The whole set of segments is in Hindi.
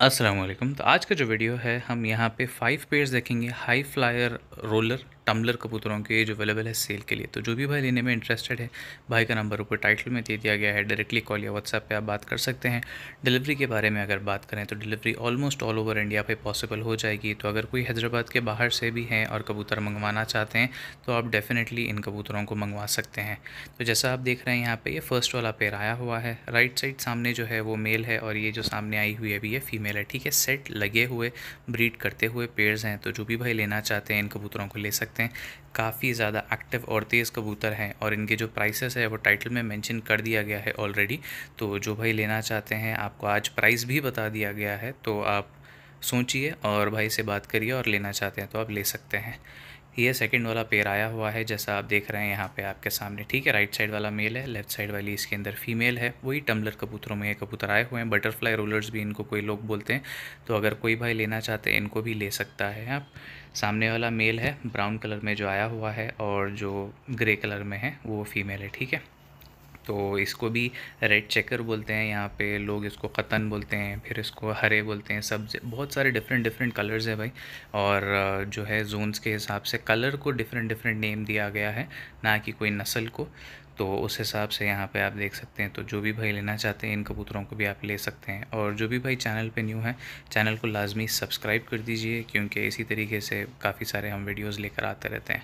असलम तो आज का जो वीडियो है हम यहाँ पे फाइव पेयर्स देखेंगे हाई फ्लायर रोलर टम्बलर कबूतरों के जो अवेलेबल है सेल के लिए तो जो भी भाई लेने में इंटरेस्टेड है भाई का नंबर ऊपर टाइटल में दे दिया गया है डायरेक्टली कॉल या व्हाट्सएप पे आप बात कर सकते हैं डिलीवरी के बारे में अगर बात करें तो delivery almost all over India पर पॉसिबल हो जाएगी तो अगर कोई हैदराबाद के बाहर से भी हैं और कबूतर मंगवाना चाहते हैं तो आप डेफिनेटली इन कबूतरों को मंगवा सकते हैं तो जैसा आप देख रहे हैं यहाँ पर ये फर्स्ट वाला पेयर आया हुआ है राइट साइड सामने जो है वो मेल है और ये जो सामने आई हुई है अभी ये फीमेल है ठीक है सेट लगे हुए ब्रीड करते हुए पेयर्स हैं तो जो भी भाई लेना चाहते हैं इन कबूतरों को ले सकते सकते हैं काफ़ी ज़्यादा एक्टिव और तेज़ कबूतर हैं और इनके जो प्राइसेस है वो टाइटल में मेंशन कर दिया गया है ऑलरेडी तो जो भाई लेना चाहते हैं आपको आज प्राइस भी बता दिया गया है तो आप सोचिए और भाई से बात करिए और लेना चाहते हैं तो आप ले सकते हैं ये सेकंड वाला पेयर आया हुआ है जैसा आप देख रहे हैं यहाँ पे आपके सामने ठीक है राइट साइड वाला मेल है लेफ्ट साइड वाली इसके अंदर फीमेल है वही टम्बलर कबूतरों में ये कबूतर आए हुए हैं बटरफ्लाई रोलर्स भी इनको कोई लोग बोलते हैं तो अगर कोई भाई लेना चाहते हैं इनको भी ले सकता है आप सामने वाला मेल है ब्राउन कलर में जो आया हुआ है और जो ग्रे कलर में है वो फीमेल है ठीक है तो इसको भी रेड चेकर बोलते हैं यहाँ पे लोग इसको कतन बोलते हैं फिर इसको हरे बोलते हैं सब बहुत सारे डिफरेंट डिफरेंट कलर्स हैं भाई और जो है जोन्स के हिसाब से कलर को डिफरेंट डिफरेंट नेम दिया गया है ना कि कोई नस्ल को तो उस हिसाब से यहाँ पे आप देख सकते हैं तो जो भी भाई लेना चाहते हैं इन कबूतरों को भी आप ले सकते हैं और जो भी भाई चैनल पे न्यू है चैनल को लाजमी सब्सक्राइब कर दीजिए क्योंकि इसी तरीके से काफ़ी सारे हम वीडियोज़ लेकर आते रहते हैं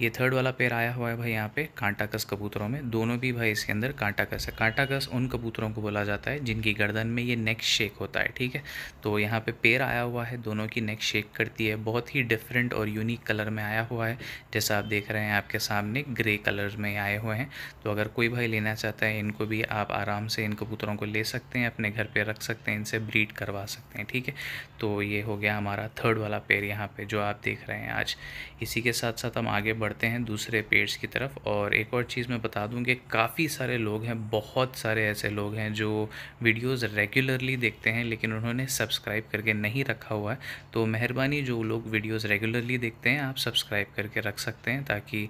ये थर्ड वाला पेड़ आया हुआ है भाई यहाँ पे कांटाकस कबूतरों में दोनों भी भाई इसके अंदर कांटाकस है कांटाकस उन कबूतरों को बोला जाता है जिनकी गर्दन में ये नेक शेक होता है ठीक है तो यहाँ पे पेड़ आया हुआ है दोनों की नेक शेक करती है बहुत ही डिफरेंट और यूनिक कलर में आया हुआ है जैसा आप देख रहे हैं आपके सामने ग्रे कलर में आए हुए हैं तो अगर कोई भाई लेना चाहता है इनको भी आप आराम से इन कबूतरों को ले सकते हैं अपने घर पर रख सकते हैं इनसे ब्रीड करवा सकते हैं ठीक है तो ये हो गया हमारा थर्ड वाला पेड़ यहाँ पर जो आप देख रहे हैं आज इसी के साथ साथ हम आगे बढ़ बढ़ते हैं दूसरे पेड्स की तरफ और एक और चीज़ मैं बता दूं कि काफ़ी सारे लोग हैं बहुत सारे ऐसे लोग हैं जो वीडियोस रेगुलरली देखते हैं लेकिन उन्होंने सब्सक्राइब करके नहीं रखा हुआ है तो मेहरबानी जो लोग वीडियोस रेगुलरली देखते हैं आप सब्सक्राइब करके रख सकते हैं ताकि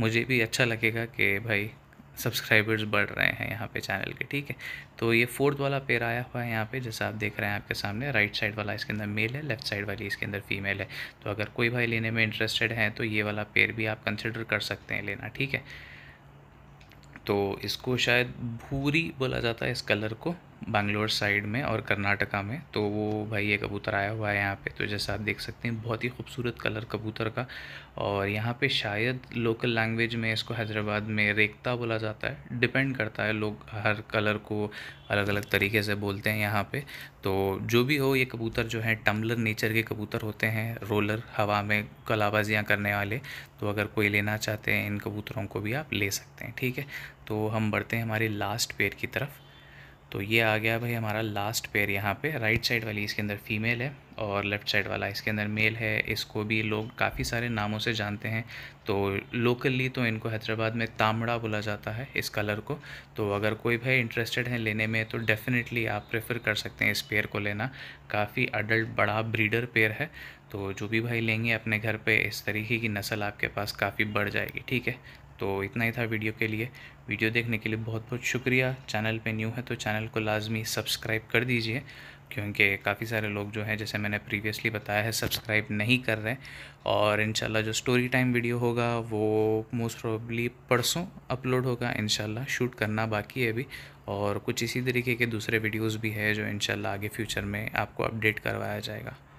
मुझे भी अच्छा लगेगा कि भाई सब्सक्राइबर्स बढ़ रहे हैं यहाँ पे चैनल के ठीक है तो ये फोर्थ वाला पेयर आया हुआ है यहाँ पे जैसा आप देख रहे हैं आपके सामने राइट साइड वाला इसके अंदर मेल है लेफ्ट साइड वाली इसके अंदर फीमेल है तो अगर कोई भाई लेने में इंटरेस्टेड है तो ये वाला पेयर भी आप कंसिडर कर सकते हैं लेना ठीक है तो इसको शायद भूरी बोला जाता है इस कलर को बंगलोर साइड में और कर्नाटका में तो वो भाई ये कबूतर आया हुआ है यहाँ पे तो जैसा आप देख सकते हैं बहुत ही खूबसूरत कलर कबूतर का और यहाँ पे शायद लोकल लैंग्वेज में इसको हैदराबाद में रेखता बोला जाता है डिपेंड करता है लोग हर कलर को अलग अलग तरीके से बोलते हैं यहाँ पे तो जो भी हो ये कबूतर जो है टम्बलर नेचर के कबूतर होते हैं रोलर हवा में कलाबाजियाँ करने वाले तो अगर कोई लेना चाहते हैं इन कबूतरों को भी आप ले सकते हैं ठीक है तो हम बढ़ते हैं हमारे लास्ट पेड़ की तरफ तो ये आ गया भाई हमारा लास्ट पेयर यहाँ पे राइट साइड वाली इसके अंदर फीमेल है और लेफ़्ट साइड वाला इसके अंदर मेल है इसको भी लोग काफ़ी सारे नामों से जानते हैं तो लोकली तो इनको हैदराबाद में तामड़ा बोला जाता है इस कलर को तो अगर कोई भाई इंटरेस्टेड है लेने में तो डेफ़िनेटली आप प्रेफर कर सकते हैं इस पेयर को लेना काफ़ी अडल्ट बड़ा ब्रीडर पेयर है तो जो भी भाई लेंगे अपने घर पर इस तरीके की नस्ल आपके पास काफ़ी बढ़ जाएगी ठीक है तो इतना ही था वीडियो के लिए वीडियो देखने के लिए बहुत बहुत शुक्रिया चैनल पे न्यू है तो चैनल को लाजमी सब्सक्राइब कर दीजिए क्योंकि काफ़ी सारे लोग जो हैं जैसे मैंने प्रीवियसली बताया है सब्सक्राइब नहीं कर रहे और इन जो स्टोरी टाइम वीडियो होगा वो मोस्ट प्रॉबली परसों अपलोड होगा इन शूट करना बाकी है अभी और कुछ इसी तरीके के दूसरे वीडियोज़ भी है जो इन आगे फ्यूचर में आपको अपडेट करवाया जाएगा